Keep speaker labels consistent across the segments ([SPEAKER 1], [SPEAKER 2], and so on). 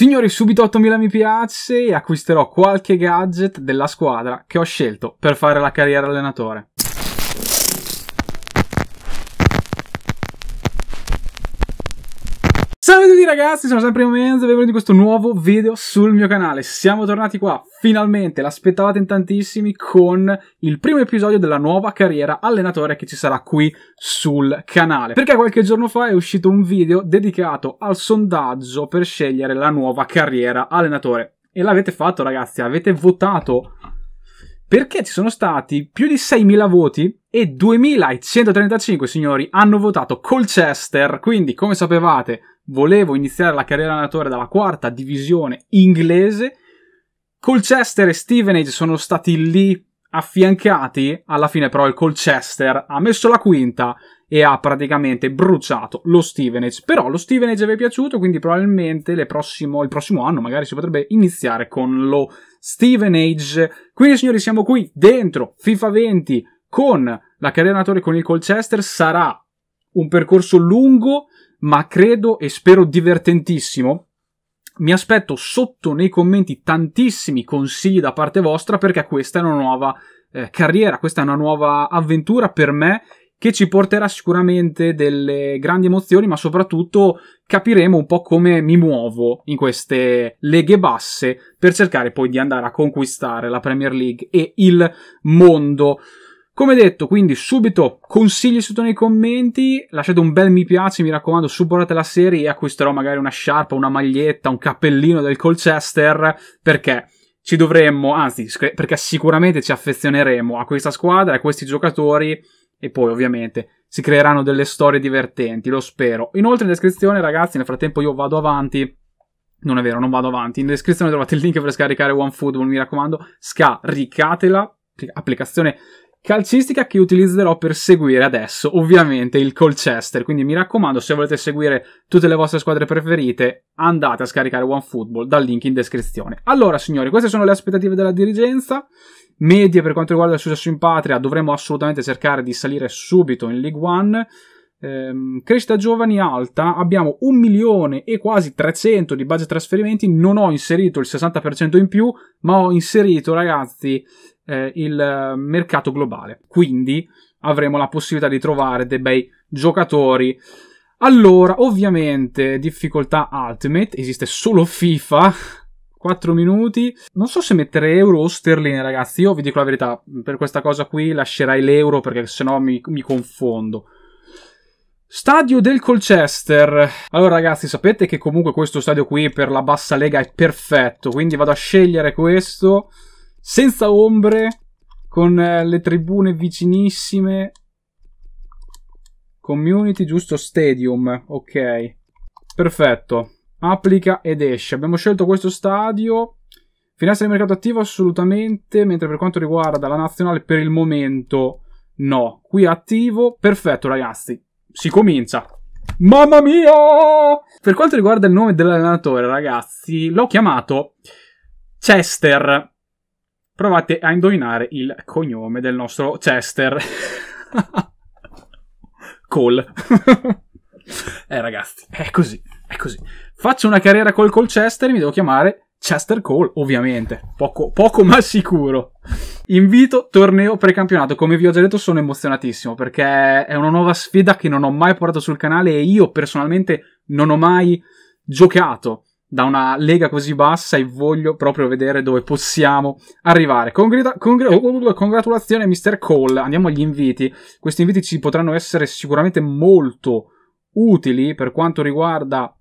[SPEAKER 1] Signori, subito 8000 mi piace e acquisterò qualche gadget della squadra che ho scelto per fare la carriera allenatore. ragazzi, sono sempre un mezzo e benvenuti in questo nuovo video sul mio canale. Siamo tornati qua, finalmente, l'aspettavate in tantissimi con il primo episodio della nuova carriera allenatore che ci sarà qui sul canale. Perché qualche giorno fa è uscito un video dedicato al sondaggio per scegliere la nuova carriera allenatore. E l'avete fatto ragazzi, avete votato perché ci sono stati più di 6.000 voti e 2.135 signori hanno votato Colchester, quindi come sapevate volevo iniziare la carriera allenatore dalla quarta divisione inglese. Colchester e Stevenage sono stati lì affiancati, alla fine però il Colchester ha messo la quinta e ha praticamente bruciato lo Stevenage. Però lo Stevenage vi è piaciuto, quindi probabilmente prossimo, il prossimo anno magari si potrebbe iniziare con lo Stevenage. Quindi signori siamo qui dentro FIFA 20 con la carriera natore con il Colchester, sarà un percorso lungo ma credo e spero divertentissimo. Mi aspetto sotto nei commenti tantissimi consigli da parte vostra perché questa è una nuova eh, carriera, questa è una nuova avventura per me che ci porterà sicuramente delle grandi emozioni, ma soprattutto capiremo un po' come mi muovo in queste leghe basse per cercare poi di andare a conquistare la Premier League e il mondo. Come detto, quindi subito consigli sotto nei commenti, lasciate un bel mi piace, mi raccomando, supportate la serie e acquisterò magari una sciarpa, una maglietta, un cappellino del Colchester, perché ci dovremmo, anzi, perché sicuramente ci affezioneremo a questa squadra, a questi giocatori e poi ovviamente si creeranno delle storie divertenti, lo spero. Inoltre in descrizione, ragazzi, nel frattempo io vado avanti non è vero, non vado avanti. In descrizione trovate il link per scaricare OneFootball, mi raccomando, scaricatela applicazione calcistica che utilizzerò per seguire adesso ovviamente il Colchester. Quindi mi raccomando, se volete seguire tutte le vostre squadre preferite, andate a scaricare OneFootball dal link in descrizione. Allora, signori, queste sono le aspettative della dirigenza. Medie per quanto riguarda il successo in patria, dovremo assolutamente cercare di salire subito in League One. Ehm, crescita giovani alta, abbiamo un milione e quasi 300 di budget trasferimenti, non ho inserito il 60% in più, ma ho inserito ragazzi eh, il mercato globale. Quindi avremo la possibilità di trovare dei bei giocatori. Allora, ovviamente, difficoltà Ultimate, esiste solo FIFA, 4 minuti. Non so se mettere euro o sterline, ragazzi. Io vi dico la verità, per questa cosa qui lascerai l'euro perché sennò mi, mi confondo. Stadio del Colchester. Allora ragazzi, sapete che comunque questo stadio qui per la bassa lega è perfetto, quindi vado a scegliere questo senza ombre, con eh, le tribune vicinissime. Community, giusto? Stadium, ok. Perfetto. Applica ed esce. Abbiamo scelto questo stadio. Finestra di mercato attivo assolutamente, mentre per quanto riguarda la nazionale per il momento no. Qui attivo, perfetto ragazzi, si comincia. Mamma mia! Per quanto riguarda il nome dell'allenatore ragazzi, l'ho chiamato Chester Provate a indovinare il cognome del nostro Chester. Cole. eh ragazzi, è così, è così. Faccio una carriera col Colchester e mi devo chiamare Chester Cole, ovviamente, poco, poco, ma sicuro. Invito torneo precampionato, come vi ho già detto sono emozionatissimo perché è una nuova sfida che non ho mai portato sul canale e io personalmente non ho mai giocato da una lega così bassa e voglio proprio vedere dove possiamo arrivare. Congreda- congr- oh, oh, oh, congratulazioni Mr. Cole, andiamo agli inviti. Questi inviti ci potranno essere sicuramente molto utili per quanto riguarda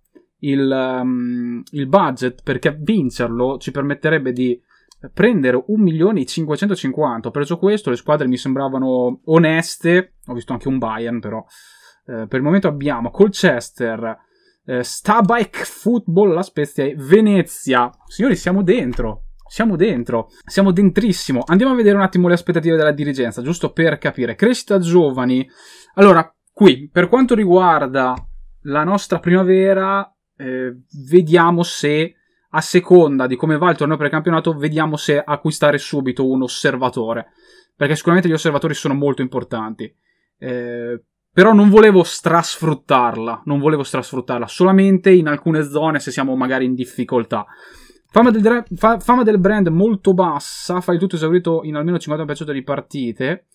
[SPEAKER 1] il, um, il budget, perché vincerlo ci permetterebbe di prendere 1.550.000. Ho preso questo, le squadre mi sembravano oneste, ho visto anche un Bayern però. Eh, per il momento abbiamo Colchester, eh, Stabike Football La Spezia e Venezia. Signori, siamo dentro. Siamo dentro, siamo dentrissimo. Andiamo a vedere un attimo le aspettative della dirigenza, giusto per capire. Crescita giovani. Allora, qui, per quanto riguarda la nostra primavera, eh, vediamo se a seconda di come va il torneo precampionato, vediamo se acquistare subito un osservatore. Perché sicuramente gli osservatori sono molto importanti. Eh, però non volevo strasfruttarla, non volevo strasfruttarla, solamente in alcune zone se siamo magari in difficoltà. Fama del, dra- fa- fama del brand molto bassa, fai tutto esaurito in almeno il 50% di partite.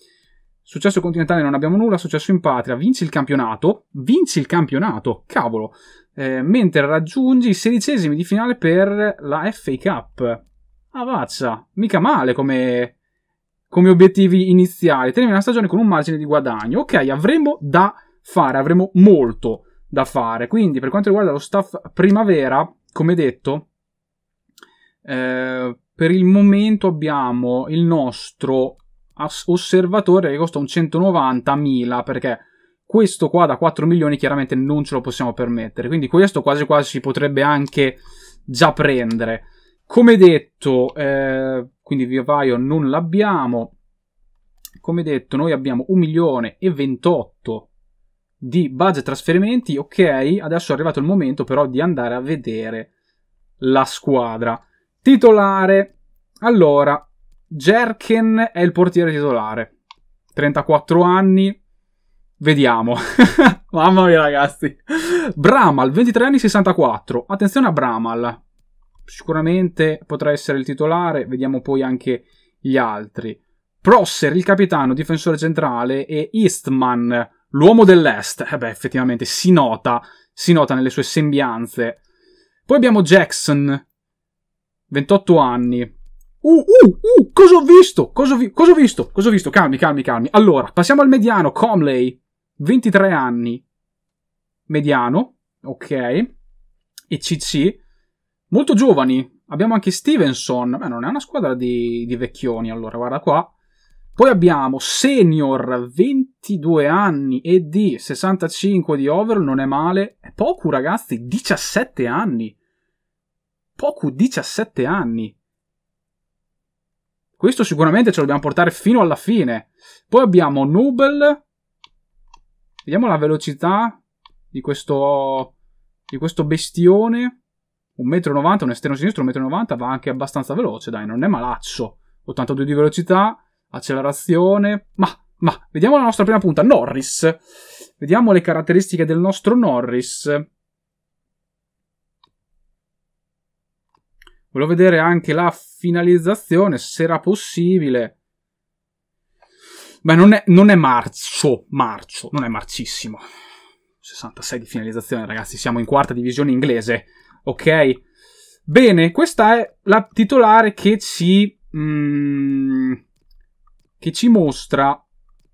[SPEAKER 1] Successo continentale non abbiamo nulla, successo in patria, vinci il campionato, vinci il campionato, cavolo. Eh, mentre raggiungi i sedicesimi di finale per la FA Cup. Avazza, mica male come, come obiettivi iniziali. Termina la stagione con un margine di guadagno. Ok, avremo da fare, avremo molto da fare. Quindi, per quanto riguarda lo staff primavera, come detto, eh, per il momento abbiamo il nostro osservatore che costa un 190.000 perché questo qua da 4 milioni chiaramente non ce lo possiamo permettere quindi questo quasi quasi si potrebbe anche già prendere come detto, eh, quindi Vivaio non l'abbiamo. Come detto, noi abbiamo 1 milione e 28 di budget trasferimenti. Ok, adesso è arrivato il momento però di andare a vedere la squadra. Titolare, allora, Jerken è il portiere titolare. 34 anni, Vediamo. Mamma mia, ragazzi. Bramal, 23 anni 64. Attenzione a Bramal sicuramente potrà essere il titolare, vediamo poi anche gli altri. Prosser, il capitano, difensore centrale, e Eastman, l'uomo dell'est. Eh beh, effettivamente si nota, si nota nelle sue sembianze. Poi abbiamo Jackson, 28 anni. Uh, uh, uh, cosa ho visto? Cosa ho, vi- cosa ho visto? Cosa ho visto? Calmi, calmi, calmi. Allora, passiamo al mediano, Comley, 23 anni. Mediano, ok. E CC, Molto giovani. Abbiamo anche Stevenson. Beh, non è una squadra di, di vecchioni, allora, guarda qua. Poi abbiamo Senior, 22 anni e di 65 di over, non è male. È poco, ragazzi, 17 anni. Poco 17 anni. Questo sicuramente ce lo dobbiamo portare fino alla fine. Poi abbiamo Nubel. Vediamo la velocità di questo, di questo bestione. 1,90 m, un esterno sinistro 1,90 m va anche abbastanza veloce, dai, non è malaccio. 82 di velocità, accelerazione, ma, ma, vediamo la nostra prima punta, Norris. Vediamo le caratteristiche del nostro Norris. Volevo vedere anche la finalizzazione, se era possibile. Beh, non è, non è marcio, marcio, non è marcissimo. 66 di finalizzazione, ragazzi, siamo in quarta divisione inglese. Ok? Bene, questa è la titolare che ci, mm, che ci mostra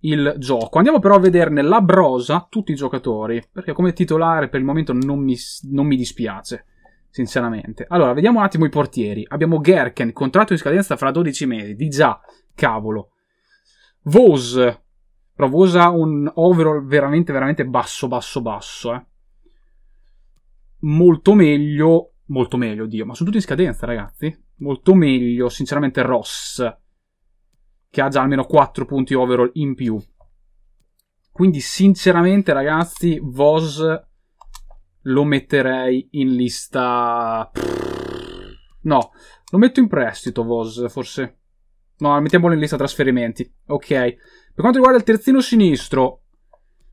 [SPEAKER 1] il gioco. Andiamo però a vederne la brosa tutti i giocatori, perché come titolare per il momento non mi, non mi dispiace, sinceramente. Allora, vediamo un attimo i portieri. Abbiamo Gerken, contratto in scadenza fra 12 mesi, di già, cavolo. Vos, però Vos ha un overall veramente, veramente basso, basso, basso, eh molto meglio, molto meglio, Dio, ma sono tutti in scadenza, ragazzi. Molto meglio, sinceramente, Ross, che ha già almeno 4 punti overall in più. Quindi, sinceramente, ragazzi, Vos lo metterei in lista... No, lo metto in prestito, Vos, forse. No, mettiamolo in lista trasferimenti. Ok. Per quanto riguarda il terzino sinistro,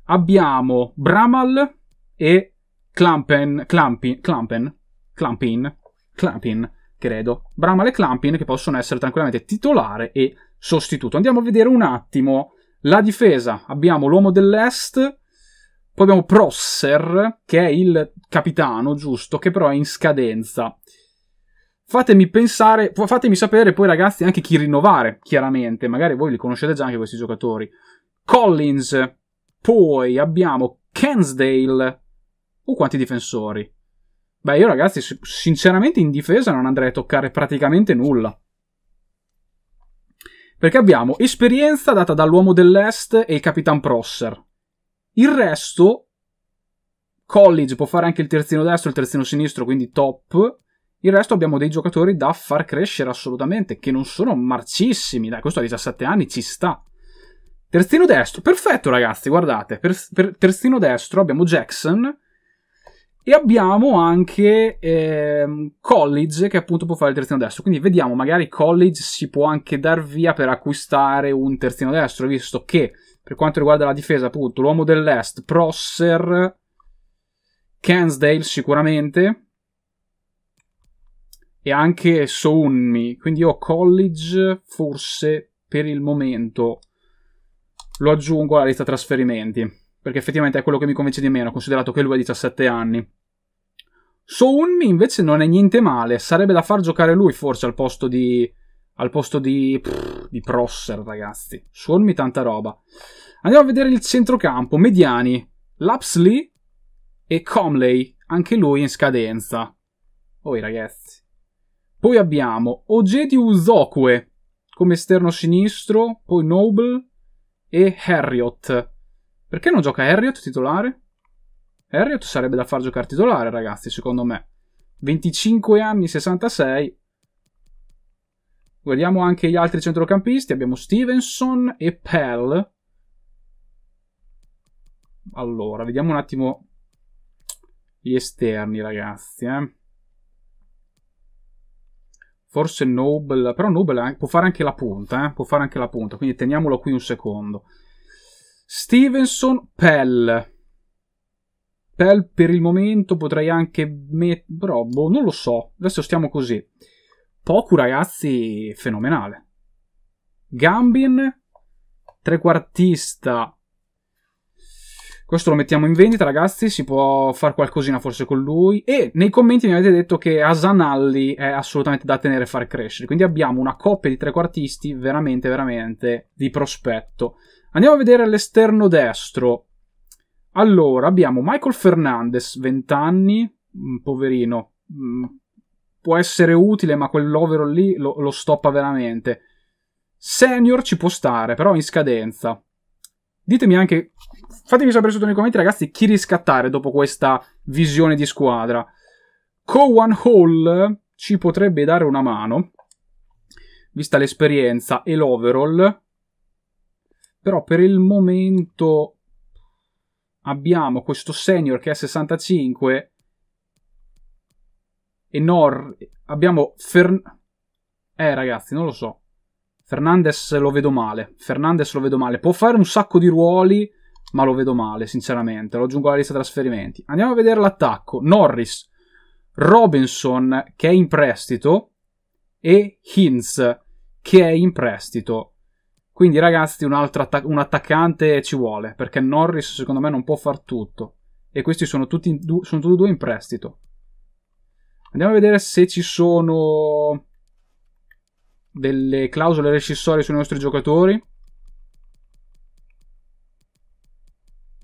[SPEAKER 1] abbiamo Bramal e Clampen, Clampin, Clampen, Clampin, Clampin, credo. Bramale e Clampin che possono essere tranquillamente titolare e sostituto. Andiamo a vedere un attimo la difesa. Abbiamo l'uomo dell'est, poi abbiamo Prosser, che è il capitano, giusto, che però è in scadenza. Fatemi pensare, fatemi sapere poi ragazzi anche chi rinnovare, chiaramente. Magari voi li conoscete già anche questi giocatori. Collins, poi abbiamo Kensdale, o quanti difensori. Beh, io ragazzi, sinceramente in difesa non andrei a toccare praticamente nulla. Perché abbiamo esperienza data dall'uomo dell'Est e il Capitan Prosser. Il resto, College può fare anche il terzino destro e il terzino sinistro, quindi top. Il resto abbiamo dei giocatori da far crescere assolutamente, che non sono marcissimi. Dai, questo a 17 anni ci sta. Terzino destro, perfetto ragazzi, guardate. Per, per terzino destro abbiamo Jackson, e abbiamo anche eh, College che appunto può fare il terzino destro. Quindi vediamo, magari College si può anche dar via per acquistare un terzino destro, visto che per quanto riguarda la difesa, appunto, l'uomo dell'est, Prosser, Kensdale sicuramente, e anche Sounmi. Quindi io College forse per il momento lo aggiungo alla lista trasferimenti perché effettivamente è quello che mi convince di meno, considerato che lui ha 17 anni. Sounmi invece non è niente male, sarebbe da far giocare lui forse al posto di... al posto di... Pff, di Prosser, ragazzi. Sounmi tanta roba. Andiamo a vedere il centrocampo, Mediani, Lapsley e Comley, anche lui in scadenza. Oi ragazzi. Poi abbiamo Ogedi Uzokue come esterno sinistro, poi Noble e Harriot. Perché non gioca Harriot titolare? Harriott sarebbe da far giocare titolare, ragazzi, secondo me. 25 anni, 66. Guardiamo anche gli altri centrocampisti. Abbiamo Stevenson e Pell. Allora, vediamo un attimo gli esterni, ragazzi. Eh. Forse Noble, però Noble può fare anche la punta, eh. può fare anche la punta, quindi teniamolo qui un secondo. Stevenson, Pell. Per, per il momento potrei anche mettere... Però, boh, non lo so. Adesso stiamo così. Poco, ragazzi, fenomenale. Gambin, trequartista. Questo lo mettiamo in vendita, ragazzi. Si può fare qualcosina forse con lui. E nei commenti mi avete detto che Asanalli è assolutamente da tenere e far crescere. Quindi abbiamo una coppia di trequartisti veramente, veramente di prospetto. Andiamo a vedere l'esterno destro. Allora, abbiamo Michael Fernandez, 20 anni, mm, poverino, mm, può essere utile, ma quell'overall lì lo, lo stoppa veramente. Senior ci può stare, però in scadenza. Ditemi anche, fatemi sapere sotto nei commenti ragazzi chi riscattare dopo questa visione di squadra. Cowan Hall ci potrebbe dare una mano, vista l'esperienza e l'overall. Però per il momento abbiamo questo senior che è 65 e Nor abbiamo Fern... Eh ragazzi, non lo so. Fernandez lo vedo male. Fernandez lo vedo male. Può fare un sacco di ruoli, ma lo vedo male, sinceramente. Lo aggiungo alla lista trasferimenti. Andiamo a vedere l'attacco. Norris, Robinson, che è in prestito, e Hinz, che è in prestito. Quindi, ragazzi, un, attac- un attaccante ci vuole, perché Norris, secondo me, non può far tutto. E questi sono tutti, du- sono tutti due in prestito. Andiamo a vedere se ci sono delle clausole rescissorie sui nostri giocatori.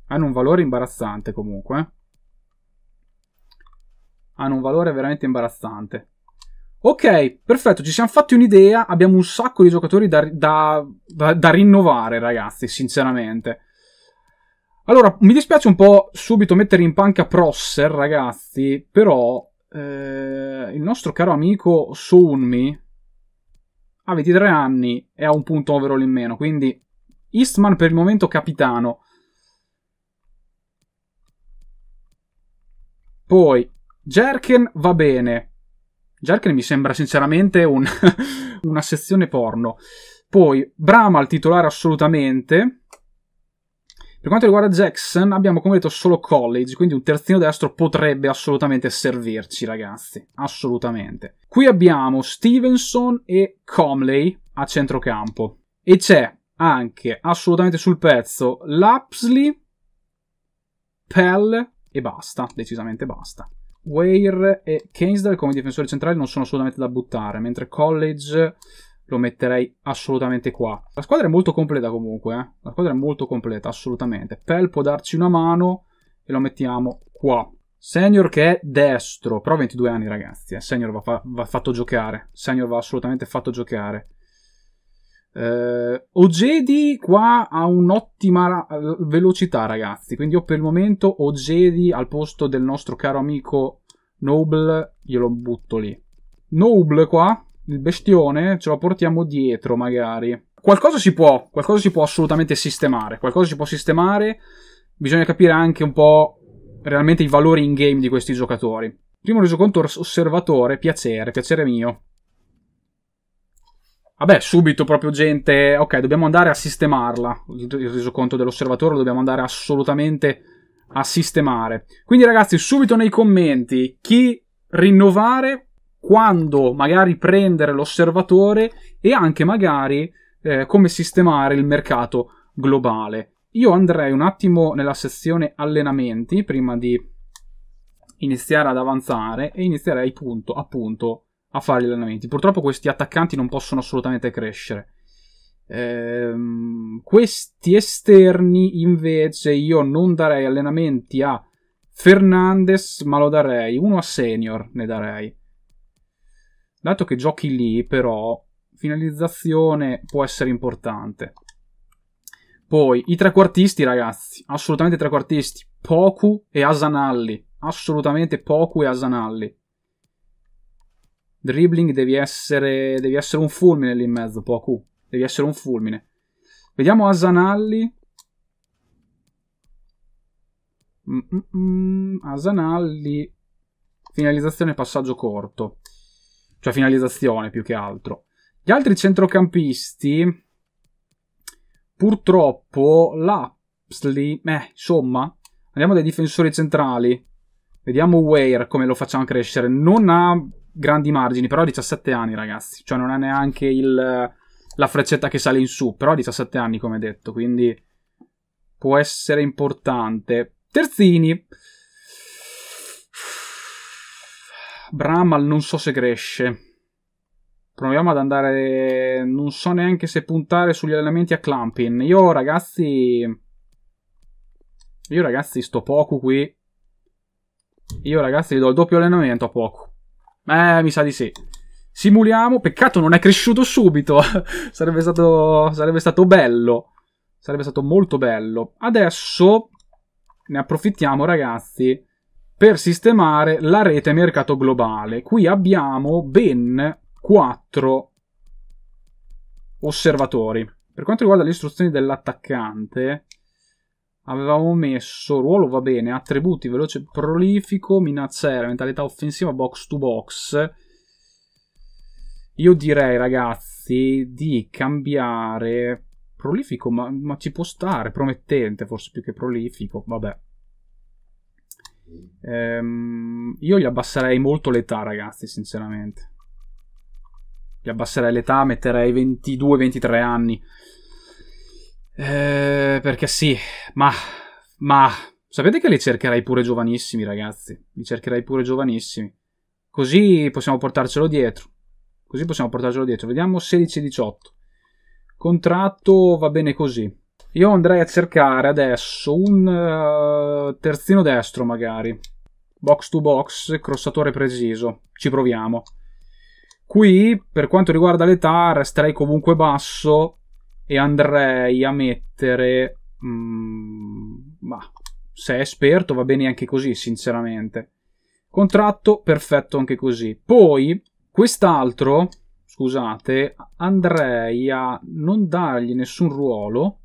[SPEAKER 1] Hanno un valore imbarazzante comunque. Eh. Hanno un valore veramente imbarazzante. Ok, perfetto, ci siamo fatti un'idea, abbiamo un sacco di giocatori da, da, da, da rinnovare, ragazzi, sinceramente. Allora, mi dispiace un po' subito mettere in panca Prosser, ragazzi, però eh, il nostro caro amico Sounmi ha 23 anni e ha un punto overall in meno, quindi Eastman per il momento capitano. Poi, Jerken va bene, Jerkin mi sembra sinceramente un una sezione porno. Poi Brahma il titolare assolutamente. Per quanto riguarda Jackson, abbiamo come detto solo college, quindi un terzino destro potrebbe assolutamente servirci, ragazzi. Assolutamente. Qui abbiamo Stevenson e Comley a centrocampo. E c'è anche assolutamente sul pezzo Lapsley, Pell e basta, decisamente basta. Weir e Keynesdale come difensori centrali non sono assolutamente da buttare, mentre College lo metterei assolutamente qua. La squadra è molto completa comunque, eh? la squadra è molto completa, assolutamente. Pell può darci una mano e lo mettiamo qua. Senior che è destro, però 22 anni ragazzi, eh? Senior va, fa va fatto giocare, Senior va assolutamente fatto giocare. Eh, Ogedi qua ha un'ottima ra- velocità, ragazzi. Quindi io per il momento Ogedi al posto del nostro caro amico Noble glielo butto lì. Noble qua, il bestione, ce lo portiamo dietro magari. Qualcosa si può, qualcosa si può assolutamente sistemare. Qualcosa si può sistemare. Bisogna capire anche un po' realmente i valori in game di questi giocatori. Primo resoconto osservatore, piacere, piacere mio. Vabbè, subito proprio gente, ok, dobbiamo andare a sistemarla. Il resoconto dell'osservatore lo dobbiamo andare assolutamente a sistemare. Quindi ragazzi, subito nei commenti, chi rinnovare, quando magari prendere l'osservatore e anche magari eh, come sistemare il mercato globale. Io andrei un attimo nella sezione allenamenti prima di iniziare ad avanzare e inizierei punto, appunto a fare gli allenamenti. Purtroppo questi attaccanti non possono assolutamente crescere. Ehm, questi esterni invece io non darei allenamenti a Fernandez, ma lo darei uno a senior, ne darei. Dato che giochi lì, però, finalizzazione può essere importante. Poi, i trequartisti, ragazzi, assolutamente trequartisti. Poku e Asanalli, assolutamente Poku e Asanalli. Dribbling devi essere, devi essere un fulmine lì in mezzo, Poku. Devi essere un fulmine. Vediamo Asanalli. Mm, mm, mm. Asanalli. Finalizzazione passaggio corto. Cioè finalizzazione più che altro. Gli altri centrocampisti, purtroppo, Lapsley, eh, insomma, andiamo dai difensori centrali. Vediamo Ware come lo facciamo crescere. Non ha grandi margini, però ha 17 anni ragazzi, cioè non ha neanche il, la freccetta che sale in su, però ha 17 anni come detto, quindi può essere importante. Terzini. Bramal non so se cresce. Proviamo ad andare. Non so neanche se puntare sugli allenamenti a clamping. Io, ragazzi. Io, ragazzi, sto poco qui. Io, ragazzi, gli do il doppio allenamento a poco. Eh, mi sa di sì. Simuliamo. Peccato non è cresciuto subito. sarebbe, stato, sarebbe stato bello. Sarebbe stato molto bello. Adesso ne approfittiamo, ragazzi, per sistemare la rete mercato globale. Qui abbiamo ben 4 osservatori. Per quanto riguarda le istruzioni dell'attaccante, avevamo messo ruolo va bene, attributi veloce prolifico, minacciere, mentalità offensiva, box to box. Io direi ragazzi di cambiare prolifico, ma, ma ci può stare, promettente forse più che prolifico, vabbè. Ehm, io gli abbasserei molto l'età ragazzi, sinceramente. Gli abbasserei l'età, metterei 22-23 anni. Eh, perché sì, ma, ma sapete che li cercherai pure giovanissimi, ragazzi. Li cercherai pure giovanissimi. Così possiamo portarcelo dietro. Così possiamo portarcelo dietro. Vediamo 16-18. Contratto va bene così. Io andrei a cercare adesso un uh, terzino destro magari. Box to box, crossatore preciso. Ci proviamo. Qui, per quanto riguarda l'età, resterei comunque basso e andrei a mettere... Mh, mm, se è esperto va bene anche così, sinceramente. Contratto perfetto anche così. Poi, quest'altro, scusate, andrei a non dargli nessun ruolo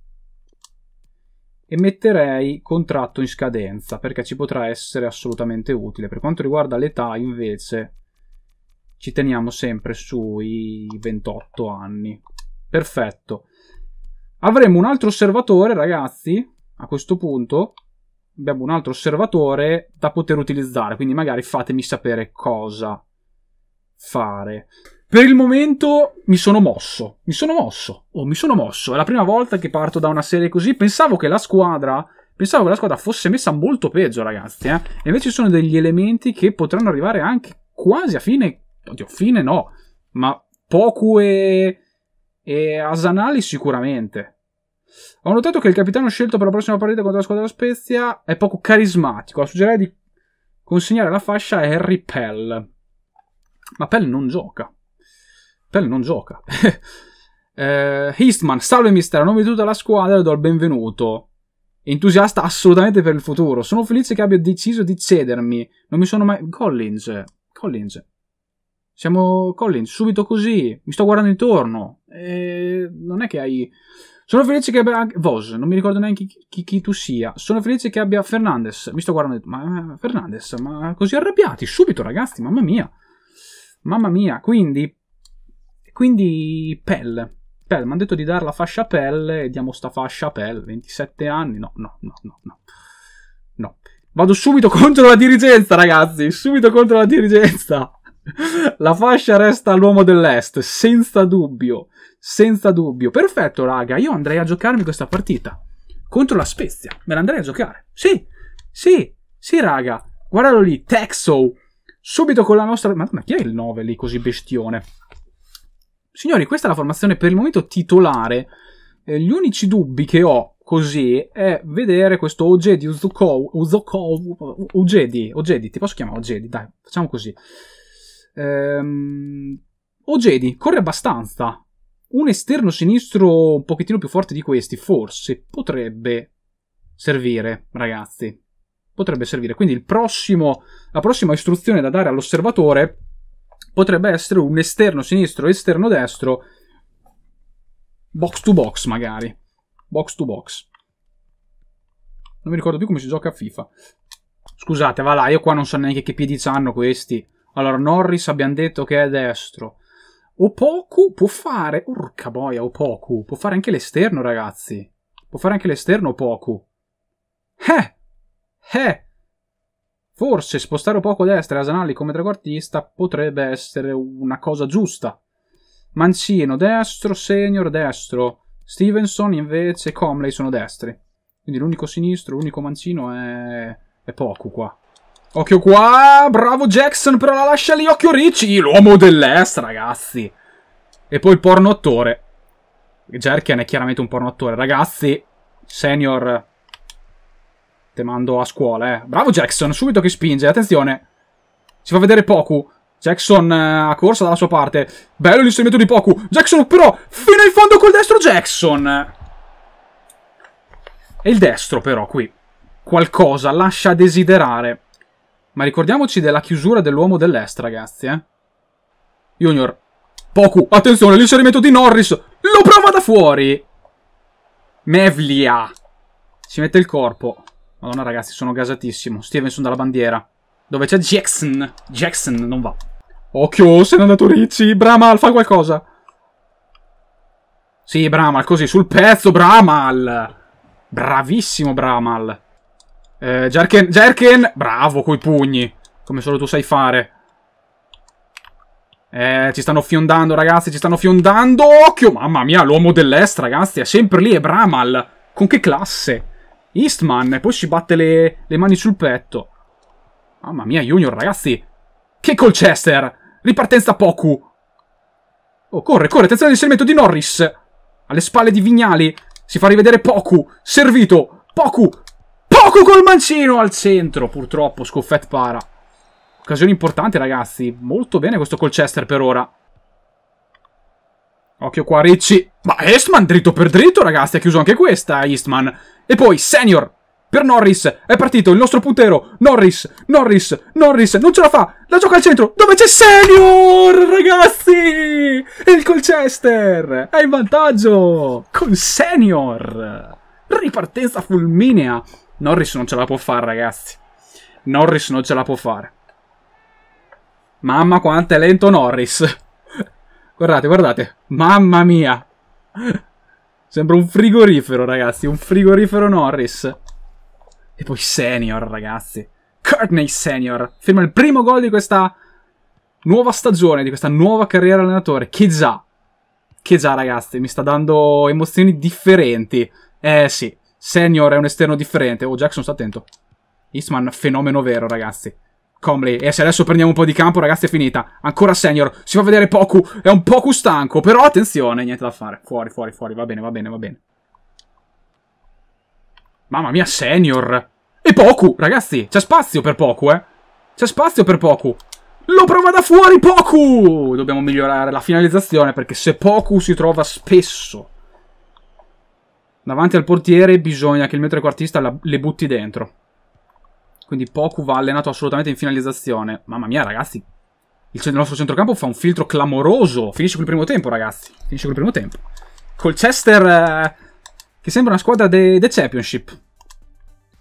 [SPEAKER 1] e metterei contratto in scadenza perché ci potrà essere assolutamente utile. Per quanto riguarda l'età, invece, ci teniamo sempre sui 28 anni. Perfetto. Avremo un altro osservatore, ragazzi, a questo punto. Abbiamo un altro osservatore da poter utilizzare, quindi magari fatemi sapere cosa fare. Per il momento mi sono mosso, mi sono mosso, oh, mi sono mosso, è la prima volta che parto da una serie così, pensavo che la squadra, pensavo che la squadra fosse messa molto peggio ragazzi, eh? e invece ci sono degli elementi che potranno arrivare anche quasi a fine, oddio, fine no, ma poco e e Asanali sicuramente. Ho notato che il capitano scelto per la prossima partita contro la squadra della Spezia è poco carismatico. Suggerirei di consegnare la fascia a Harry Pell. Ma Pell non gioca. Pell non gioca. eh, Eastman, salve mister, a nome di tutta la squadra le do il benvenuto. Entusiasta assolutamente per il futuro. Sono felice che abbia deciso di cedermi. Non mi sono mai... Collins. Collins. Siamo Colin, subito così, mi sto guardando intorno. E non è che hai... Sono felice che abbia Vos, non mi ricordo neanche chi, chi, chi, tu sia. Sono felice che abbia Fernandez. Mi sto guardando, ma Fernandez, ma così arrabbiati subito, ragazzi, mamma mia. Mamma mia, quindi quindi Pell. Pell, mi hanno detto di dare la fascia a Pell e diamo sta fascia a Pell, 27 anni. No, no, no, no, no. No. Vado subito contro la dirigenza, ragazzi, subito contro la dirigenza. La fascia resta l'uomo dell'est, senza dubbio. Senza dubbio. Perfetto, raga. Io andrei a giocarmi questa partita. Contro la Spezia. Me la andrei a giocare. Sì, sì, sì, raga. Guardalo lì, Texo. Subito con la nostra... Madonna, chi è il 9 lì così bestione? Signori, questa è la formazione per il momento titolare. Eh, gli unici dubbi che ho così è vedere questo Ogedi Uzukov, Uzukov, Ogedi, Ogedi, ti posso chiamare Ogedi, dai, facciamo così. Ehm, Ogedi corre abbastanza. Un esterno sinistro un pochettino più forte di questi, forse, potrebbe servire, ragazzi. Potrebbe servire. Quindi il prossimo, la prossima istruzione da dare all'osservatore potrebbe essere un esterno sinistro esterno destro box to box magari box to box non mi ricordo più come si gioca a FIFA scusate va là io qua non so neanche che piedi hanno questi allora, Norris abbiamo detto che è destro. Opoku può fare. Urca boia, Opoku. Può fare anche l'esterno, ragazzi. Può fare anche l'esterno Opoku. Eh! Eh! Forse spostare Opoku a destra e Asanali come trequartista potrebbe essere una cosa giusta. Mancino destro, Senior destro. Stevenson invece, Comley sono destri. Quindi l'unico sinistro, l'unico mancino è... è poco qua. Occhio qua, bravo Jackson, però la lascia lì, occhio Ricci, l'uomo dell'est, ragazzi. E poi il porno attore. Jerken è chiaramente un porno attore, ragazzi. Senior, te mando a scuola, eh. Bravo Jackson, subito che spinge, attenzione. Si fa vedere Poku. Jackson eh, corsa dalla sua parte. Bello l'inserimento di Poku. Jackson però, fino in fondo col destro Jackson. E il destro però qui. Qualcosa lascia desiderare. Ma ricordiamoci della chiusura dell'uomo dell'est, ragazzi, eh. Junior. Poku, attenzione, l'inserimento di Norris. Lo prova da fuori. Mevlia. Si mette il corpo. Madonna, ragazzi, sono gasatissimo. Stevenson dalla bandiera. Dove c'è Jackson. Jackson non va. Occhio, se n'è andato Ricci. Bramal, fa qualcosa. Sì, Bramal, così, sul pezzo, Bramal. Bravissimo, Bramal. Eh, Jerken, Jerken, bravo, coi pugni. Come solo tu sai fare. Eh, ci stanno fiondando, ragazzi, ci stanno fiondando. Occhio, mamma mia, l'uomo dell'est, ragazzi, è sempre lì, è Bramal. Con che classe. Eastman, e poi ci batte le, le mani sul petto. Mamma mia, Junior, ragazzi. Che Colchester. Ripartenza Poku. Oh, corre, corre, attenzione all'inserimento di Norris. Alle spalle di Vignali. Si fa rivedere Poku. Servito. Poku Poco col mancino al centro, purtroppo Scoffet para. Occasione importante ragazzi, molto bene questo Colchester per ora. Occhio qua Ricci. Ma Eastman dritto per dritto ragazzi, ha chiuso anche questa Eastman. E poi Senior per Norris. È partito il nostro puntero. Norris, Norris, Norris. Non ce la fa. La gioca al centro. Dove c'è Senior, ragazzi? Il Colchester è in vantaggio con Senior. Ripartenza fulminea Norris non ce la può fare, ragazzi. Norris non ce la può fare. Mamma quanto è lento Norris. guardate, guardate. Mamma mia. Sembra un frigorifero, ragazzi. Un frigorifero Norris. E poi Senior, ragazzi. Courtney Senior. Firma il primo gol di questa nuova stagione, di questa nuova carriera allenatore. Che già. Che già, ragazzi. Mi sta dando emozioni differenti. Eh sì. Senior è un esterno differente. Oh, Jackson, sta attento. Eastman, fenomeno vero, ragazzi. Comley, e eh, se adesso prendiamo un po' di campo, ragazzi, è finita. Ancora Senior, si fa vedere Poku. È un Poku stanco, però attenzione, niente da fare. Fuori, fuori, fuori, va bene, va bene, va bene. Mamma mia, Senior. E Poku, ragazzi, c'è spazio per Poku, eh. C'è spazio per Poku. Lo prova da fuori Poku! Dobbiamo migliorare la finalizzazione perché se Poku si trova spesso Davanti al portiere bisogna che il centrocampista quartista le butti dentro. Quindi Poku va allenato assolutamente in finalizzazione. Mamma mia, ragazzi. Il, nostro centrocampo fa un filtro clamoroso. Finisce col primo tempo, ragazzi. Finisce col primo tempo. Colchester, eh, che sembra una squadra de, de Championship.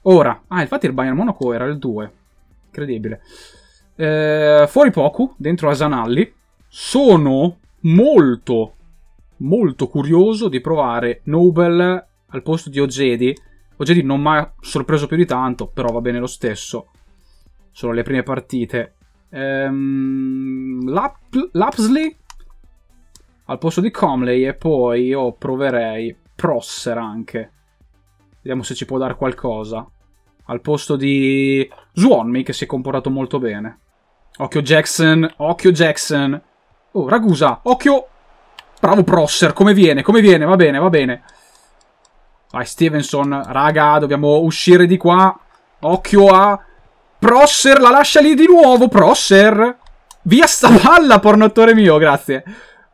[SPEAKER 1] Ora. Ah, infatti il Bayern Monaco era il 2. Incredibile. Eh, fuori Poku, dentro Asanalli. Sono molto, molto curioso di provare Nobel al posto di Ogedi. Ogedi non mi ha sorpreso più di tanto, però va bene lo stesso. Sono le prime partite. Ehm, Lap Lapsley al posto di Comley e poi io proverei Prosser anche. Vediamo se ci può dare qualcosa. Al posto di Suomi che si è comportato molto bene. Occhio Jackson, occhio Jackson. Oh, Ragusa, occhio. Bravo Prosser, come viene, come viene, va bene, va bene. Vai Stevenson, raga, dobbiamo uscire di qua. Occhio a Prosser, la lascia lì di nuovo, Prosser. Via sta palla, pornottore mio, grazie.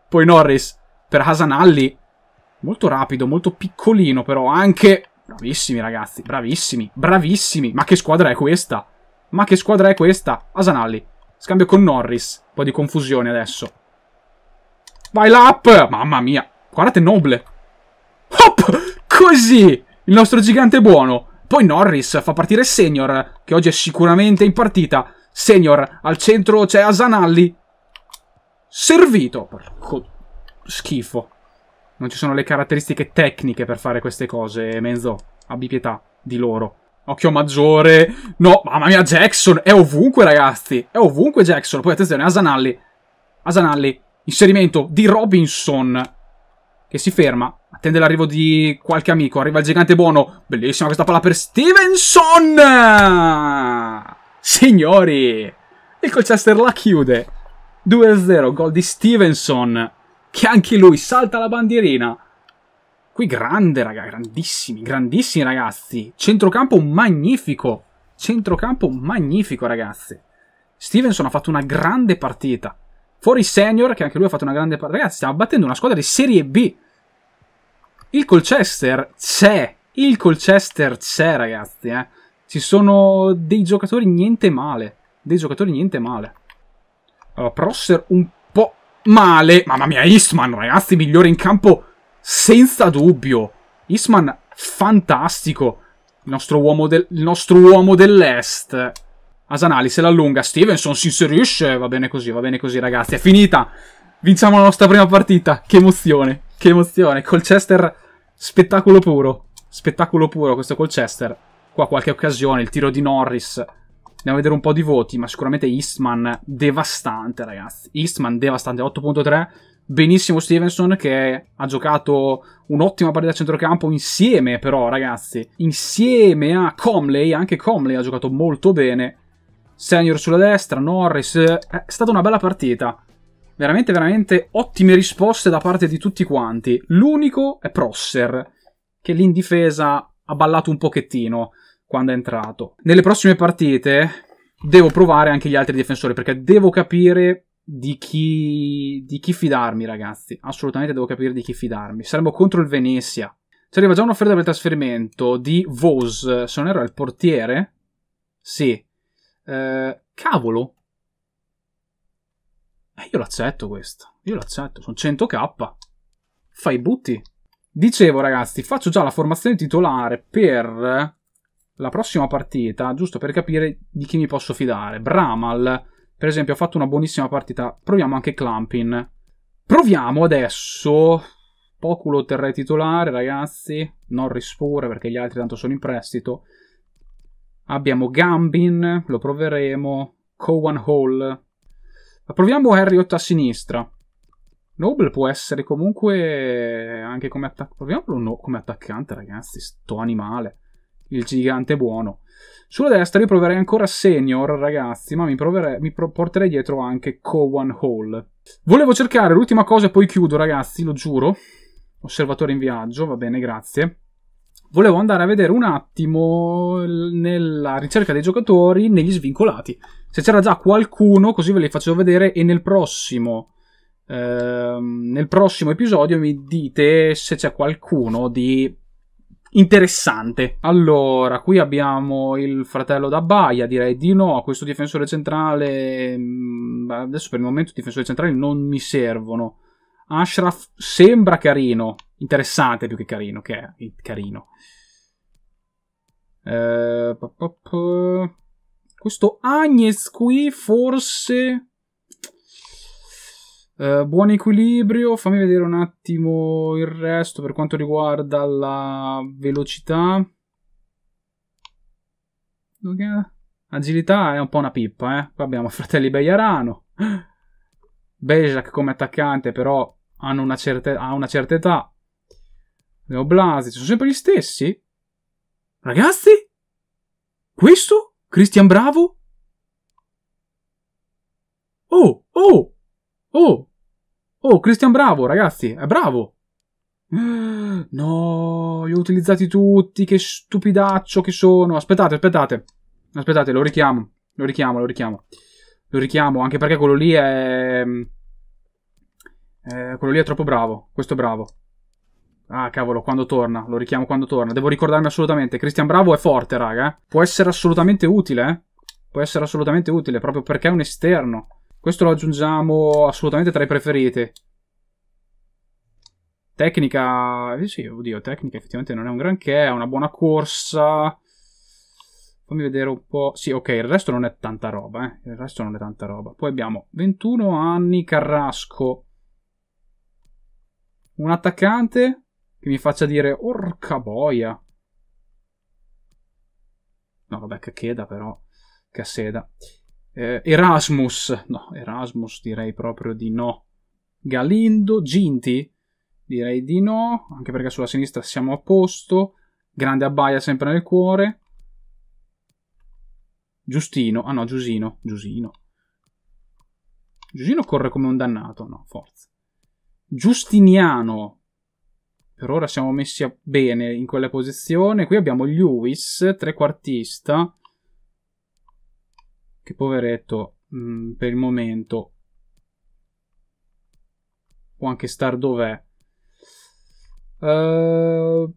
[SPEAKER 1] Poi Norris per Hasanalli. Molto rapido, molto piccolino però, anche... Bravissimi ragazzi, bravissimi, bravissimi. Ma che squadra è questa? Ma che squadra è questa? Hasanalli. Scambio con Norris. Un po' di confusione adesso. Vai l'up! Mamma mia. Guardate Noble. Hop! Così! Il nostro gigante buono. Poi Norris fa partire Senior, che oggi è sicuramente in partita. Senior, al centro c'è Asanalli. Servito. Porco schifo. Non ci sono le caratteristiche tecniche per fare queste cose, Menzo. Abbi pietà di loro. Occhio maggiore. No, mamma mia, Jackson. È ovunque, ragazzi. È ovunque Jackson. Poi attenzione, Asanalli. Asanalli. Inserimento di Robinson. Che si ferma attende l'arrivo di qualche amico, arriva il gigante buono, bellissima questa palla per Stevenson! Signori, il Colchester la chiude, 2-0, gol di Stevenson, che anche lui salta la bandierina. Qui grande, raga, grandissimi, grandissimi ragazzi. Centrocampo magnifico. Centrocampo magnifico, ragazzi. Stevenson ha fatto una grande partita. Fuori Senior, che anche lui ha fatto una grande partita. Ragazzi, stiamo battendo una squadra di Serie B. Il Colchester c'è. Il Colchester c'è, ragazzi. Eh. Ci sono dei giocatori niente male. Dei giocatori niente male. Allora, Prosser un po' male. Mamma mia, Eastman, ragazzi, migliore in campo senza dubbio. Eastman, fantastico. Il nostro uomo, del, il nostro uomo dell'est. Asanali se l'allunga. Stevenson si inserisce. Va bene così, va bene così, ragazzi. È finita. Vinciamo la nostra prima partita. Che emozione, che emozione. Colchester Spettacolo puro. Spettacolo puro questo Colchester. Qua qualche occasione, il tiro di Norris. Andiamo a vedere un po' di voti, ma sicuramente Eastman devastante, ragazzi. Eastman devastante, 8.3. Benissimo Stevenson che ha giocato un'ottima partita a centrocampo insieme però, ragazzi. Insieme a Comley, anche Comley ha giocato molto bene. Senior sulla destra, Norris. Eh, è stata una bella partita veramente, veramente ottime risposte da parte di tutti quanti. L'unico è Prosser, che lì in difesa ha ballato un pochettino quando è entrato. Nelle prossime partite devo provare anche gli altri difensori, perché devo capire di chi, di chi fidarmi, ragazzi. Assolutamente devo capire di chi fidarmi. Saremo contro il Venezia. Ci arriva già un'offerta per il trasferimento di Vos, se non erro il portiere? Sì. Eh, cavolo, eh, io l'accetto questo. Io l'accetto. Sono 100k. Fai butti. Dicevo, ragazzi, faccio già la formazione titolare per la prossima partita, giusto per capire di chi mi posso fidare. Bramal, per esempio, ha fatto una buonissima partita. Proviamo anche Clumpin. Proviamo adesso. Poco lo terrei titolare, ragazzi. Non pure, perché gli altri tanto sono in prestito. Abbiamo Gambin, lo proveremo. Cowan Hall, proviamo Harriot a sinistra. Noble può essere comunque eh, anche come attaccante. Proviamolo no, come attaccante, ragazzi. Sto animale. Il gigante buono. Sulla destra io proverei ancora Senior, ragazzi, ma mi, proverei, mi porterei dietro anche Cowan Hall. Volevo cercare l'ultima cosa e poi chiudo, ragazzi, lo giuro. Osservatore in viaggio, va bene, grazie. Volevo andare a vedere un attimo nella ricerca dei giocatori negli svincolati se c'era già qualcuno, così ve li faccio vedere e nel prossimo, ehm, nel prossimo episodio mi dite se c'è qualcuno di interessante. Allora, qui abbiamo il fratello da Baia, direi di no, a questo difensore centrale, mm, adesso per il momento i difensori centrali non mi servono. Ashraf sembra carino, interessante più che carino, che è carino. Eh, questo Agnes qui forse... Eh, buon equilibrio, fammi vedere un attimo il resto per quanto riguarda la velocità. Agilità è un po' una pippa, eh. Qua abbiamo fratelli Beiarano. Bejak come attaccante, però hanno una certa, ha una certa età. Leo Blasi, sono sempre gli stessi? Ragazzi? Questo? Cristian Bravo? Oh, oh, oh, oh, Cristian Bravo, ragazzi, è bravo. No, li ho utilizzati tutti, che stupidaccio che sono. Aspettate, aspettate, aspettate, lo richiamo, lo richiamo, lo richiamo. Lo richiamo, anche perché quello lì è... Eh, quello lì è troppo bravo, questo è bravo. Ah, cavolo, quando torna, lo richiamo quando torna. Devo ricordarmi assolutamente. Cristian Bravo è forte, raga. Eh. Può essere assolutamente utile, eh. Può essere assolutamente utile, proprio perché è un esterno. Questo lo aggiungiamo assolutamente tra i preferiti. Tecnica... Eh sì, oddio, tecnica effettivamente non è un granché, è una buona corsa. Fammi vedere un po'... Sì, ok, il resto non è tanta roba, eh. Il resto non è tanta roba. Poi abbiamo 21 anni, Carrasco. Un attaccante, che mi faccia dire orca boia. No, vabbè, che caccheda però, che casseda. Eh, Erasmus, no, Erasmus direi proprio di no. Galindo, Ginti, direi di no, anche perché sulla sinistra siamo a posto. Grande abbaia sempre nel cuore. Giustino, ah no, Giusino, Giusino. Giusino corre come un dannato, no, forza. Giustiniano, per ora siamo messi bene in quella posizione. Qui abbiamo Lewis, trequartista, che poveretto mh, mm, per il momento può anche star dov'è. Uh,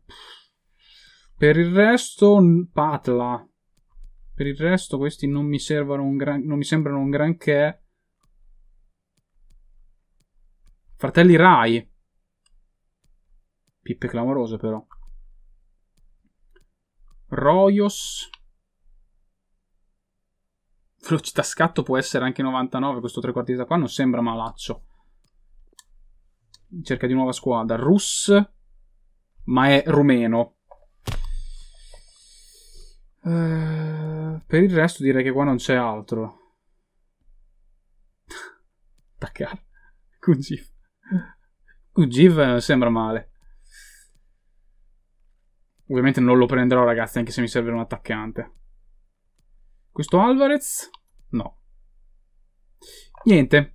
[SPEAKER 1] per il resto, patla. Per il resto, questi non mi, un gran, non mi sembrano un granché. Fratelli Rai. Pippe clamorose però. Royos. Velocità scatto può essere anche 99, questo trequartista qua non sembra malaccio. Cerca di nuova squadra. Rus, ma è rumeno. Uh, per il resto direi che qua non c'è altro. Takar. Kujiv. Kujiv eh, sembra male. Ovviamente non lo prenderò, ragazzi, anche se mi serve un attaccante. Questo Alvarez? No. Niente.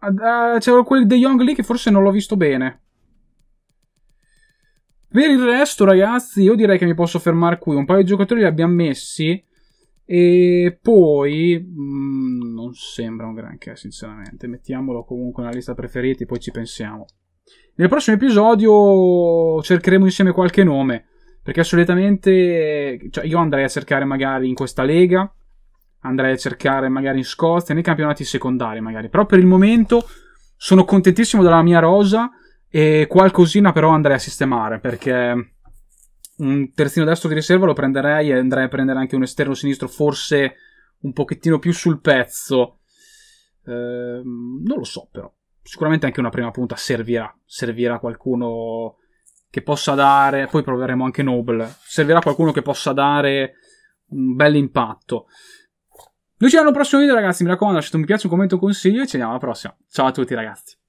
[SPEAKER 1] Eh, c'era quel De Jong lì che forse non l'ho visto bene. Per il resto, ragazzi, io direi che mi posso fermare qui. Un paio di giocatori li abbiamo messi. E poi... Mh, mm, non sembra un granché, sinceramente. Mettiamolo comunque nella lista preferiti, poi ci pensiamo. Nel prossimo episodio cercheremo insieme qualche nome. Perché solitamente cioè io andrei a cercare magari in questa lega, andrei a cercare magari in Scozia, nei campionati secondari magari. Però per il momento sono contentissimo della mia rosa e qualcosina però andrei a sistemare perché un terzino destro di riserva lo prenderei e andrei a prendere anche un esterno sinistro forse un pochettino più sul pezzo. Ehm, non lo so però. Sicuramente anche una prima punta servirà. Servirà qualcuno che possa dare, poi proveremo anche Noble, servirà qualcuno che possa dare un bel impatto. Noi ci vediamo al prossimo video ragazzi, mi raccomando lasciate un mi piace, un commento, un consiglio e ci vediamo alla prossima. Ciao a tutti ragazzi.